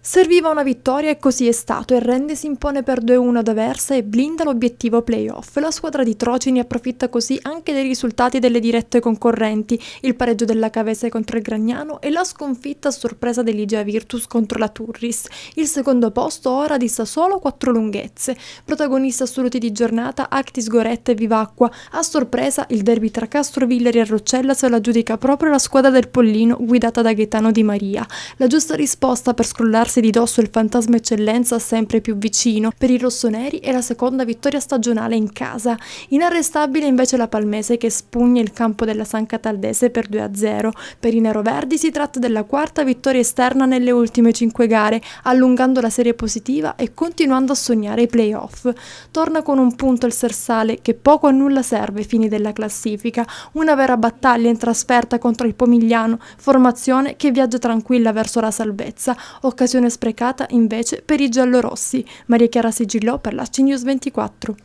Serviva una vittoria e così è stato e Rende si impone per 2-1 ad Aversa e blinda l'obiettivo playoff. La squadra di Trocini approfitta così anche dei risultati delle dirette concorrenti, il pareggio della Cavese contro il Gragnano e la sconfitta a sorpresa dell'Igea Virtus contro la Turris. Il secondo posto ora dista solo 4 lunghezze. Protagonista assoluti di giornata Actis Goretta e Vivacqua. A sorpresa il derby tra Castrovillari e Roccella se la giudica proprio la squadra del Pollino guidata da Gaetano Di Maria. La giusta risposta per scrollarsi tirarsi di dosso il fantasma eccellenza sempre più vicino per i rossoneri è la seconda vittoria stagionale in casa. Inarrestabile invece la Palmese che spugna il campo della San Cataldese per 2-0. Per i neroverdi si tratta della quarta vittoria esterna nelle ultime 5 gare, allungando la serie positiva e continuando a sognare i playoff. Torna con un punto il Sersale che poco a nulla serve ai fini della classifica, una vera battaglia in trasferta contro il Pomigliano, formazione che viaggia tranquilla verso la salvezza, occasione occasione sprecata invece per i giallorossi. Maria Chiara sigillò per la CNews 24.